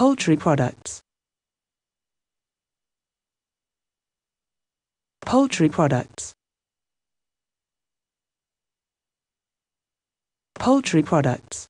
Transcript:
Poultry products. Poultry products. Poultry products.